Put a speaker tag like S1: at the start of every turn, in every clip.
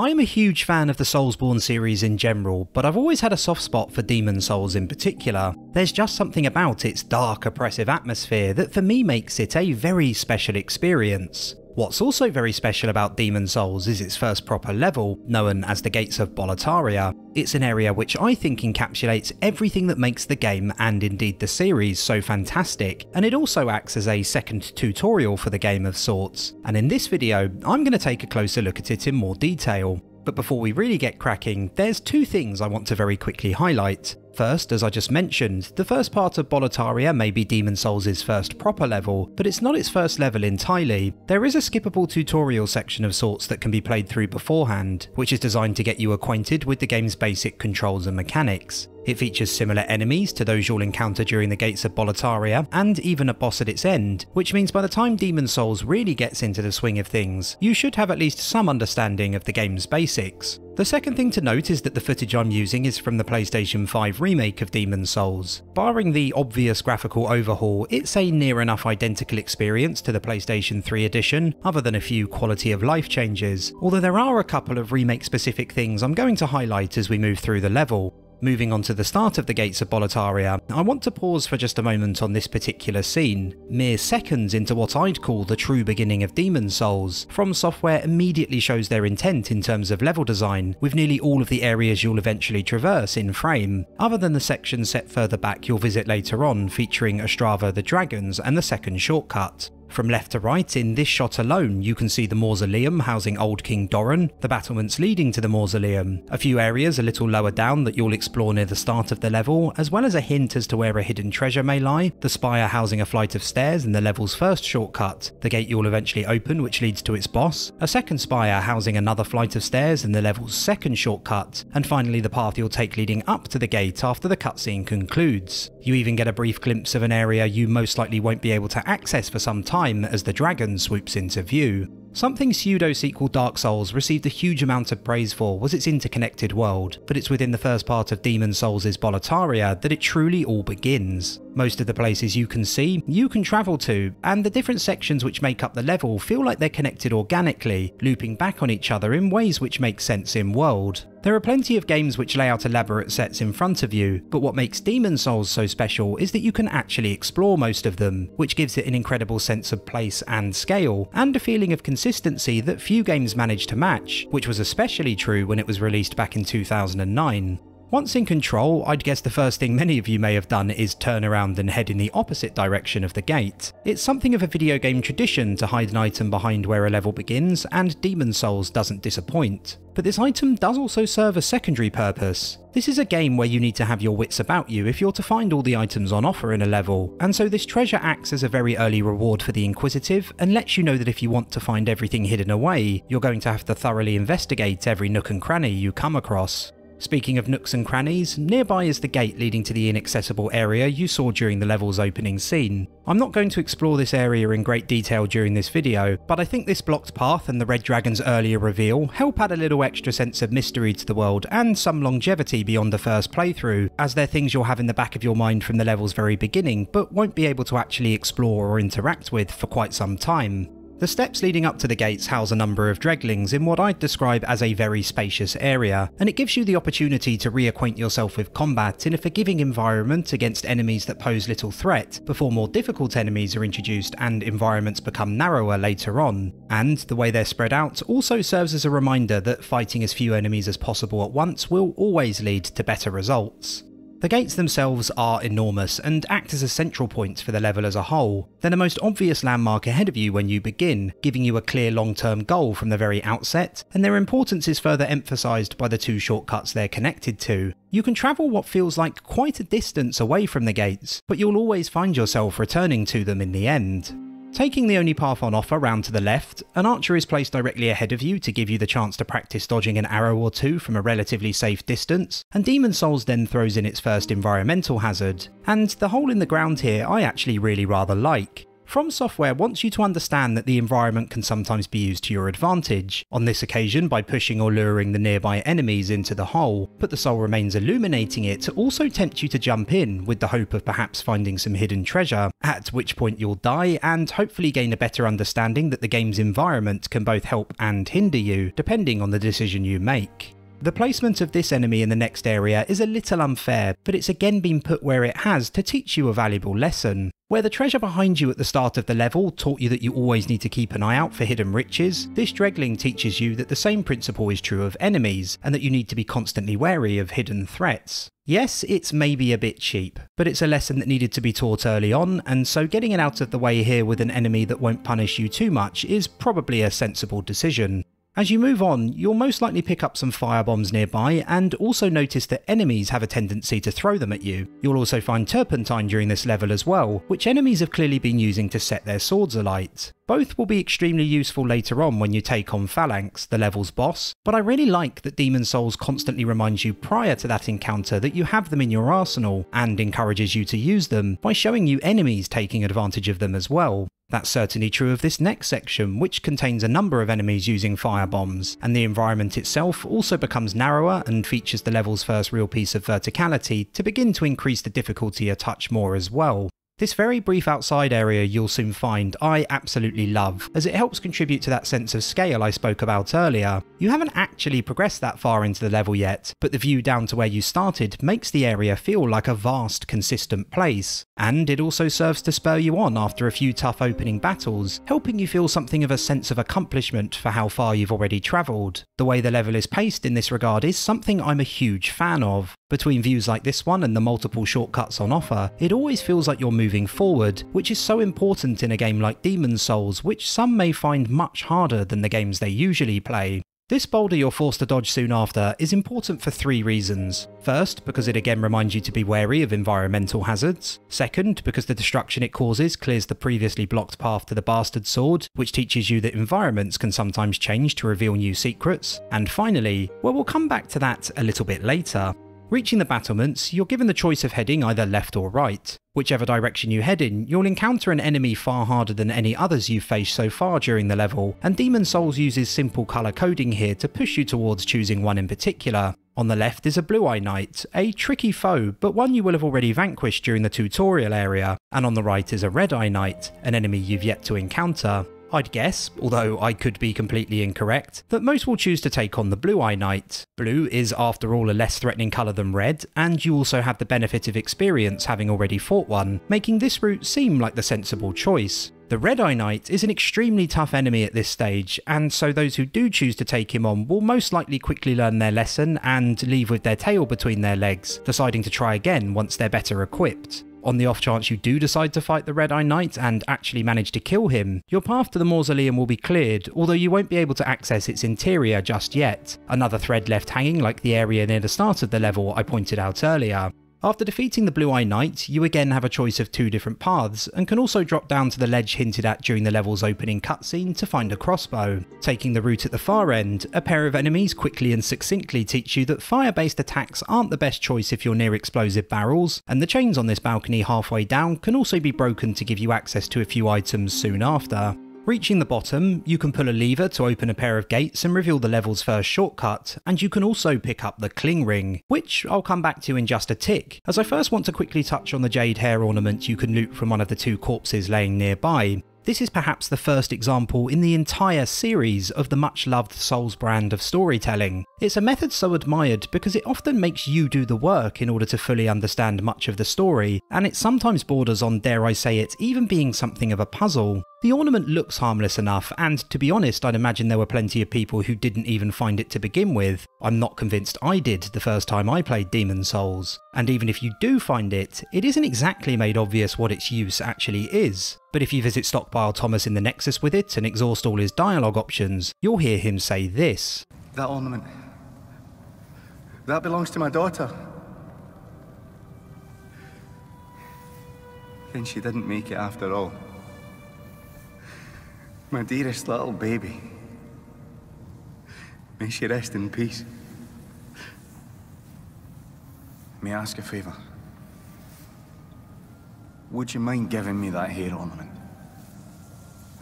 S1: I'm a huge fan of the Soulsborne series in general, but I've always had a soft spot for Demon Souls in particular. There's just something about its dark, oppressive atmosphere that for me makes it a very special experience. What's also very special about Demon Souls is its first proper level, known as the Gates of Boletaria. It's an area which I think encapsulates everything that makes the game and indeed the series so fantastic, and it also acts as a second tutorial for the game of sorts. And in this video, I'm going to take a closer look at it in more detail. But before we really get cracking, there's two things I want to very quickly highlight. First, as I just mentioned, the first part of Boletaria may be Demon Souls' first proper level, but it's not its first level entirely. There is a skippable tutorial section of sorts that can be played through beforehand, which is designed to get you acquainted with the game's basic controls and mechanics. It features similar enemies to those you'll encounter during the Gates of Boletaria, and even a boss at its end, which means by the time Demon Souls really gets into the swing of things, you should have at least some understanding of the game's basics. The second thing to note is that the footage I'm using is from the PlayStation 5 remake of Demon Souls. Barring the obvious graphical overhaul, it's a near enough identical experience to the PlayStation 3 edition, other than a few quality of life changes, although there are a couple of remake specific things I'm going to highlight as we move through the level. Moving on to the start of the Gates of Boletaria, I want to pause for just a moment on this particular scene, mere seconds into what I'd call the true beginning of Demon Souls. From Software immediately shows their intent in terms of level design, with nearly all of the areas you'll eventually traverse in frame, other than the section set further back you'll visit later on featuring Ostrava the Dragons and the second shortcut. From left to right, in this shot alone, you can see the mausoleum housing Old King Doran, the battlements leading to the mausoleum, a few areas a little lower down that you'll explore near the start of the level, as well as a hint as to where a hidden treasure may lie, the spire housing a flight of stairs and the level's first shortcut, the gate you'll eventually open which leads to its boss, a second spire housing another flight of stairs and the level's second shortcut, and finally the path you'll take leading up to the gate after the cutscene concludes. You even get a brief glimpse of an area you most likely won't be able to access for some time time as the dragon swoops into view. Something pseudo-sequel Dark Souls received a huge amount of praise for was its interconnected world, but it's within the first part of Demon Souls' Boletaria that it truly all begins. Most of the places you can see, you can travel to, and the different sections which make up the level feel like they're connected organically, looping back on each other in ways which make sense in world. There are plenty of games which lay out elaborate sets in front of you, but what makes Demon Souls so special is that you can actually explore most of them, which gives it an incredible sense of place and scale, and a feeling of consistency that few games manage to match, which was especially true when it was released back in 2009. Once in control, I'd guess the first thing many of you may have done is turn around and head in the opposite direction of the gate. It's something of a video game tradition to hide an item behind where a level begins, and Demon Souls doesn't disappoint. But this item does also serve a secondary purpose. This is a game where you need to have your wits about you if you're to find all the items on offer in a level, and so this treasure acts as a very early reward for the Inquisitive and lets you know that if you want to find everything hidden away, you're going to have to thoroughly investigate every nook and cranny you come across. Speaking of nooks and crannies, nearby is the gate leading to the inaccessible area you saw during the level's opening scene. I'm not going to explore this area in great detail during this video, but I think this blocked path and the Red Dragon's earlier reveal help add a little extra sense of mystery to the world and some longevity beyond the first playthrough, as they're things you'll have in the back of your mind from the level's very beginning, but won't be able to actually explore or interact with for quite some time. The steps leading up to the gates house a number of dreglings in what I'd describe as a very spacious area, and it gives you the opportunity to reacquaint yourself with combat in a forgiving environment against enemies that pose little threat, before more difficult enemies are introduced and environments become narrower later on. And the way they're spread out also serves as a reminder that fighting as few enemies as possible at once will always lead to better results. The gates themselves are enormous and act as a central point for the level as a whole. They're the most obvious landmark ahead of you when you begin, giving you a clear long-term goal from the very outset, and their importance is further emphasised by the two shortcuts they're connected to. You can travel what feels like quite a distance away from the gates, but you'll always find yourself returning to them in the end. Taking the only path on offer round to the left, an archer is placed directly ahead of you to give you the chance to practice dodging an arrow or two from a relatively safe distance, and Demon Souls then throws in its first environmental hazard, and the hole in the ground here I actually really rather like. From Software wants you to understand that the environment can sometimes be used to your advantage, on this occasion by pushing or luring the nearby enemies into the hole, but the soul remains illuminating it to also tempt you to jump in with the hope of perhaps finding some hidden treasure, at which point you'll die and hopefully gain a better understanding that the game's environment can both help and hinder you, depending on the decision you make. The placement of this enemy in the next area is a little unfair, but it's again been put where it has to teach you a valuable lesson. Where the treasure behind you at the start of the level taught you that you always need to keep an eye out for hidden riches, this Dregling teaches you that the same principle is true of enemies, and that you need to be constantly wary of hidden threats. Yes, it's maybe a bit cheap, but it's a lesson that needed to be taught early on, and so getting it out of the way here with an enemy that won't punish you too much is probably a sensible decision. As you move on, you'll most likely pick up some firebombs nearby and also notice that enemies have a tendency to throw them at you. You'll also find turpentine during this level as well, which enemies have clearly been using to set their swords alight. Both will be extremely useful later on when you take on Phalanx, the level's boss, but I really like that Demon Souls constantly reminds you prior to that encounter that you have them in your arsenal and encourages you to use them by showing you enemies taking advantage of them as well. That's certainly true of this next section, which contains a number of enemies using firebombs, and the environment itself also becomes narrower and features the level's first real piece of verticality to begin to increase the difficulty a touch more as well. This very brief outside area you'll soon find I absolutely love, as it helps contribute to that sense of scale I spoke about earlier. You haven't actually progressed that far into the level yet, but the view down to where you started makes the area feel like a vast, consistent place. And it also serves to spur you on after a few tough opening battles, helping you feel something of a sense of accomplishment for how far you've already travelled. The way the level is paced in this regard is something I'm a huge fan of. Between views like this one and the multiple shortcuts on offer, it always feels like you're moving forward, which is so important in a game like Demon's Souls, which some may find much harder than the games they usually play. This boulder you're forced to dodge soon after is important for three reasons. First, because it again reminds you to be wary of environmental hazards. Second, because the destruction it causes clears the previously blocked path to the Bastard Sword, which teaches you that environments can sometimes change to reveal new secrets. And finally, well we'll come back to that a little bit later, Reaching the battlements, you're given the choice of heading either left or right. Whichever direction you head in, you'll encounter an enemy far harder than any others you've faced so far during the level, and Demon Souls uses simple colour coding here to push you towards choosing one in particular. On the left is a Blue Eye Knight, a tricky foe, but one you will have already vanquished during the tutorial area, and on the right is a Red Eye Knight, an enemy you've yet to encounter. I'd guess, although I could be completely incorrect, that most will choose to take on the Blue Eye Knight. Blue is after all a less threatening colour than red, and you also have the benefit of experience having already fought one, making this route seem like the sensible choice. The Red Eye Knight is an extremely tough enemy at this stage, and so those who do choose to take him on will most likely quickly learn their lesson and leave with their tail between their legs, deciding to try again once they're better equipped. On the off chance you do decide to fight the Red Eye Knight and actually manage to kill him, your path to the mausoleum will be cleared, although you won't be able to access its interior just yet, another thread left hanging like the area near the start of the level I pointed out earlier. After defeating the Blue Eye Knight, you again have a choice of two different paths, and can also drop down to the ledge hinted at during the level's opening cutscene to find a crossbow. Taking the route at the far end, a pair of enemies quickly and succinctly teach you that fire-based attacks aren't the best choice if you're near explosive barrels, and the chains on this balcony halfway down can also be broken to give you access to a few items soon after. Reaching the bottom, you can pull a lever to open a pair of gates and reveal the level's first shortcut, and you can also pick up the Kling Ring, which I'll come back to in just a tick, as I first want to quickly touch on the jade hair ornament you can loot from one of the two corpses laying nearby. This is perhaps the first example in the entire series of the much loved Souls brand of storytelling, it's a method so admired because it often makes you do the work in order to fully understand much of the story, and it sometimes borders on, dare I say it, even being something of a puzzle. The ornament looks harmless enough, and to be honest, I'd imagine there were plenty of people who didn't even find it to begin with. I'm not convinced I did the first time I played Demon Souls. And even if you do find it, it isn't exactly made obvious what its use actually is. But if you visit Stockpile Thomas in the Nexus with it and exhaust all his dialogue options, you'll hear him say this. That ornament that belongs to my daughter. Then she didn't make it after all. My dearest little baby. May she rest in peace. May I ask a favour? Would you mind giving me that hair ornament?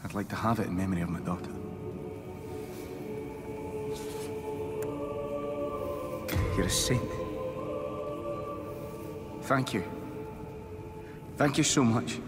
S1: I'd like to have it in memory of my daughter. You're a saint. Thank you. Thank you so much.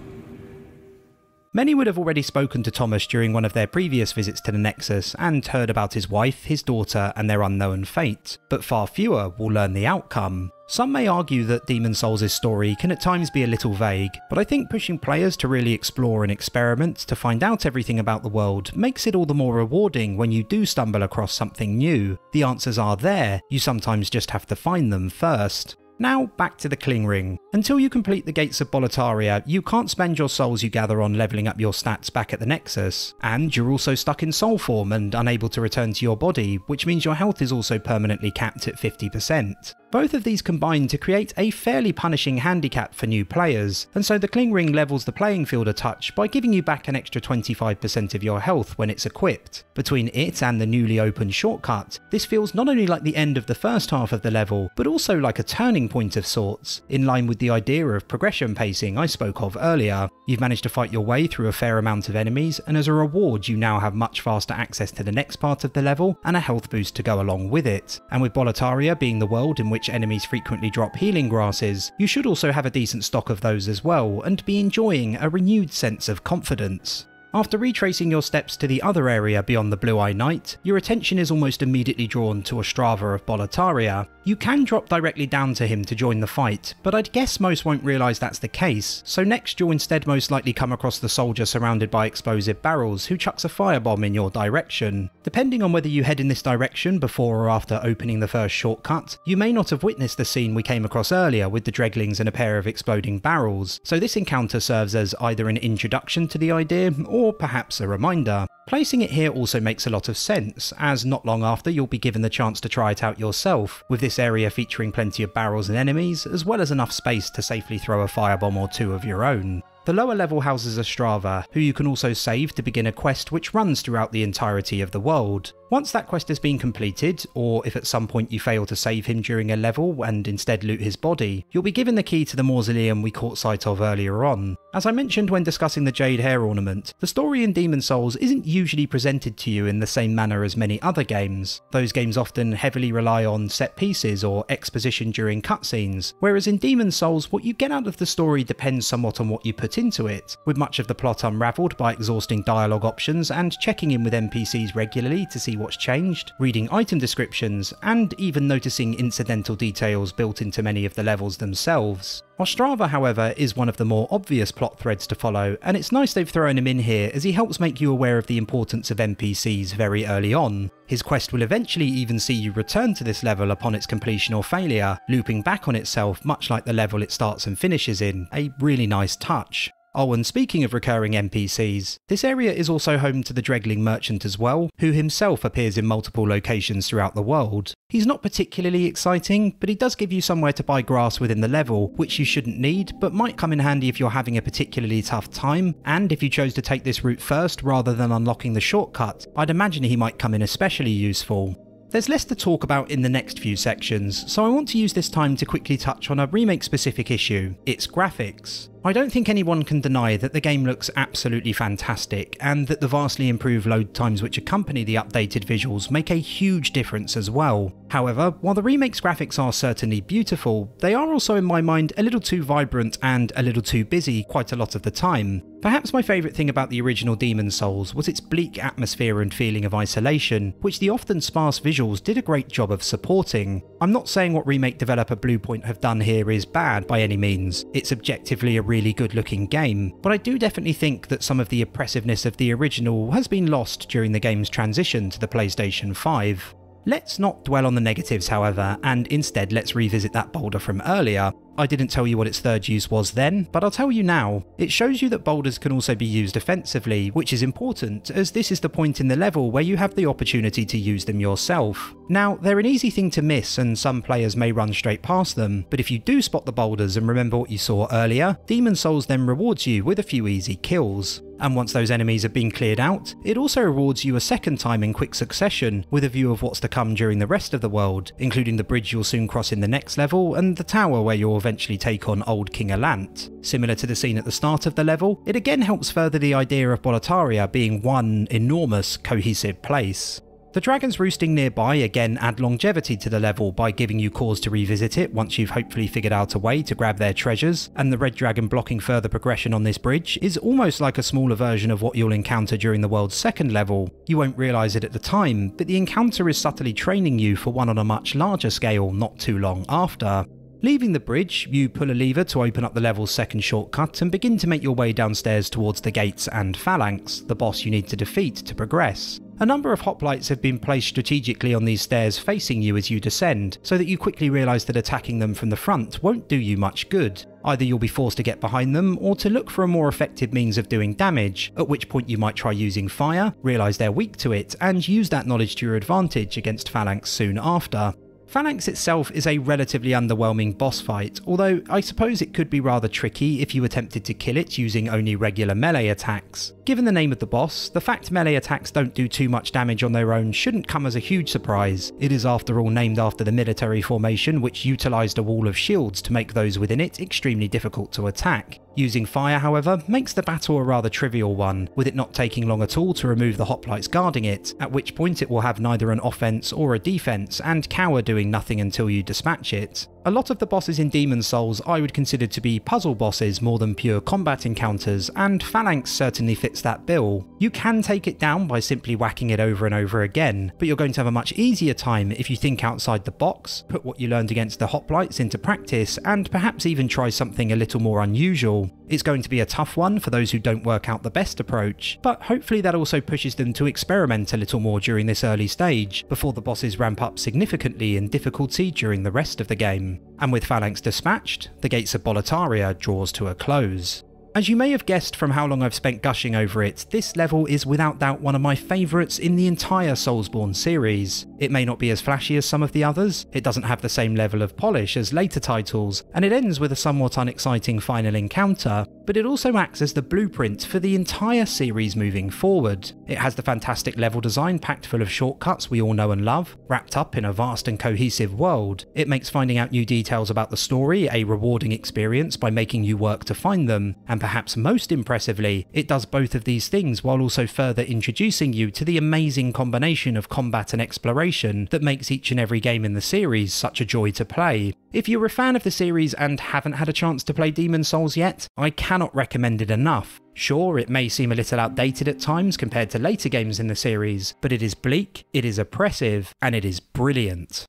S1: Many would have already spoken to Thomas during one of their previous visits to the Nexus and heard about his wife, his daughter, and their unknown fate, but far fewer will learn the outcome. Some may argue that Demon Souls' story can at times be a little vague, but I think pushing players to really explore and experiment to find out everything about the world makes it all the more rewarding when you do stumble across something new. The answers are there, you sometimes just have to find them first. Now back to the Kling Ring. Until you complete the Gates of Boletaria, you can't spend your souls you gather on leveling up your stats back at the Nexus, and you're also stuck in soul form and unable to return to your body, which means your health is also permanently capped at 50%. Both of these combine to create a fairly punishing handicap for new players, and so the Kling Ring levels the playing field a touch by giving you back an extra 25% of your health when it's equipped. Between it and the newly opened shortcut, this feels not only like the end of the first half of the level, but also like a turning point of sorts, in line with the idea of progression pacing I spoke of earlier. You've managed to fight your way through a fair amount of enemies, and as a reward you now have much faster access to the next part of the level, and a health boost to go along with it. And with Boletaria being the world in which which enemies frequently drop healing grasses, you should also have a decent stock of those as well and be enjoying a renewed sense of confidence. After retracing your steps to the other area beyond the Blue Eye Knight, your attention is almost immediately drawn to Ostrava of Boletaria. You can drop directly down to him to join the fight, but I'd guess most won't realise that's the case, so next you'll instead most likely come across the soldier surrounded by explosive barrels who chucks a firebomb in your direction. Depending on whether you head in this direction before or after opening the first shortcut, you may not have witnessed the scene we came across earlier with the dreglings and a pair of exploding barrels, so this encounter serves as either an introduction to the idea or or perhaps a reminder. Placing it here also makes a lot of sense, as not long after you'll be given the chance to try it out yourself, with this area featuring plenty of barrels and enemies, as well as enough space to safely throw a firebomb or two of your own. The lower level houses a Strava, who you can also save to begin a quest which runs throughout the entirety of the world. Once that quest has been completed, or if at some point you fail to save him during a level and instead loot his body, you'll be given the key to the mausoleum we caught sight of earlier on. As I mentioned when discussing the Jade Hair Ornament, the story in Demon Souls isn't usually presented to you in the same manner as many other games. Those games often heavily rely on set pieces or exposition during cutscenes, whereas in Demon Souls what you get out of the story depends somewhat on what you put into it, with much of the plot unravelled by exhausting dialogue options and checking in with NPCs regularly to see what's changed, reading item descriptions, and even noticing incidental details built into many of the levels themselves. Ostrava, however, is one of the more obvious plot threads to follow, and it's nice they've thrown him in here as he helps make you aware of the importance of NPCs very early on. His quest will eventually even see you return to this level upon its completion or failure, looping back on itself much like the level it starts and finishes in, a really nice touch. Oh, and speaking of recurring NPCs, this area is also home to the Dregling Merchant as well, who himself appears in multiple locations throughout the world. He's not particularly exciting, but he does give you somewhere to buy grass within the level, which you shouldn't need, but might come in handy if you're having a particularly tough time, and if you chose to take this route first rather than unlocking the shortcut, I'd imagine he might come in especially useful. There's less to talk about in the next few sections, so I want to use this time to quickly touch on a remake specific issue, its graphics. I don't think anyone can deny that the game looks absolutely fantastic and that the vastly improved load times which accompany the updated visuals make a huge difference as well. However, while the remake's graphics are certainly beautiful, they are also in my mind a little too vibrant and a little too busy quite a lot of the time. Perhaps my favourite thing about the original Demon Souls was its bleak atmosphere and feeling of isolation, which the often sparse visuals did a great job of supporting. I'm not saying what remake developer Bluepoint have done here is bad by any means, it's objectively a really really good looking game, but I do definitely think that some of the oppressiveness of the original has been lost during the game's transition to the PlayStation 5. Let's not dwell on the negatives, however, and instead let's revisit that boulder from earlier. I didn't tell you what its third use was then, but I'll tell you now. It shows you that boulders can also be used offensively, which is important, as this is the point in the level where you have the opportunity to use them yourself. Now, they're an easy thing to miss, and some players may run straight past them, but if you do spot the boulders and remember what you saw earlier, Demon Souls then rewards you with a few easy kills. And once those enemies have been cleared out, it also rewards you a second time in quick succession, with a view of what's to come during the rest of the world, including the bridge you'll soon cross in the next level, and the tower where you'll eventually take on old King Alant. Similar to the scene at the start of the level, it again helps further the idea of Boletaria being one enormous, cohesive place. The dragons roosting nearby again add longevity to the level by giving you cause to revisit it once you've hopefully figured out a way to grab their treasures, and the red dragon blocking further progression on this bridge is almost like a smaller version of what you'll encounter during the world's second level. You won't realise it at the time, but the encounter is subtly training you for one on a much larger scale not too long after. Leaving the bridge, you pull a lever to open up the level's second shortcut and begin to make your way downstairs towards the gates and Phalanx, the boss you need to defeat to progress. A number of hoplites have been placed strategically on these stairs facing you as you descend, so that you quickly realise that attacking them from the front won't do you much good. Either you'll be forced to get behind them, or to look for a more effective means of doing damage, at which point you might try using fire, realise they're weak to it, and use that knowledge to your advantage against Phalanx soon after. Phalanx itself is a relatively underwhelming boss fight, although I suppose it could be rather tricky if you attempted to kill it using only regular melee attacks. Given the name of the boss, the fact melee attacks don't do too much damage on their own shouldn't come as a huge surprise. It is after all named after the military formation which utilised a wall of shields to make those within it extremely difficult to attack. Using fire, however, makes the battle a rather trivial one, with it not taking long at all to remove the hoplites guarding it, at which point it will have neither an offence or a defence and cower doing nothing until you dispatch it. A lot of the bosses in Demon Souls I would consider to be puzzle bosses more than pure combat encounters, and Phalanx certainly fits that bill. You can take it down by simply whacking it over and over again, but you're going to have a much easier time if you think outside the box, put what you learned against the hoplites into practice, and perhaps even try something a little more unusual. It's going to be a tough one for those who don't work out the best approach, but hopefully that also pushes them to experiment a little more during this early stage, before the bosses ramp up significantly in difficulty during the rest of the game and with Phalanx dispatched, the gates of Boletaria draws to a close. As you may have guessed from how long I've spent gushing over it, this level is without doubt one of my favourites in the entire Soulsborne series. It may not be as flashy as some of the others, it doesn't have the same level of polish as later titles, and it ends with a somewhat unexciting final encounter, but it also acts as the blueprint for the entire series moving forward. It has the fantastic level design packed full of shortcuts we all know and love, wrapped up in a vast and cohesive world. It makes finding out new details about the story a rewarding experience by making you work to find them, and and perhaps most impressively, it does both of these things while also further introducing you to the amazing combination of combat and exploration that makes each and every game in the series such a joy to play. If you're a fan of the series and haven't had a chance to play Demon Souls yet, I cannot recommend it enough. Sure, it may seem a little outdated at times compared to later games in the series, but it is bleak, it is oppressive, and it is brilliant.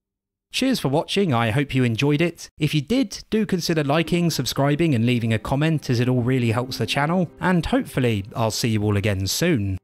S1: Cheers for watching, I hope you enjoyed it. If you did, do consider liking, subscribing and leaving a comment as it all really helps the channel, and hopefully I'll see you all again soon.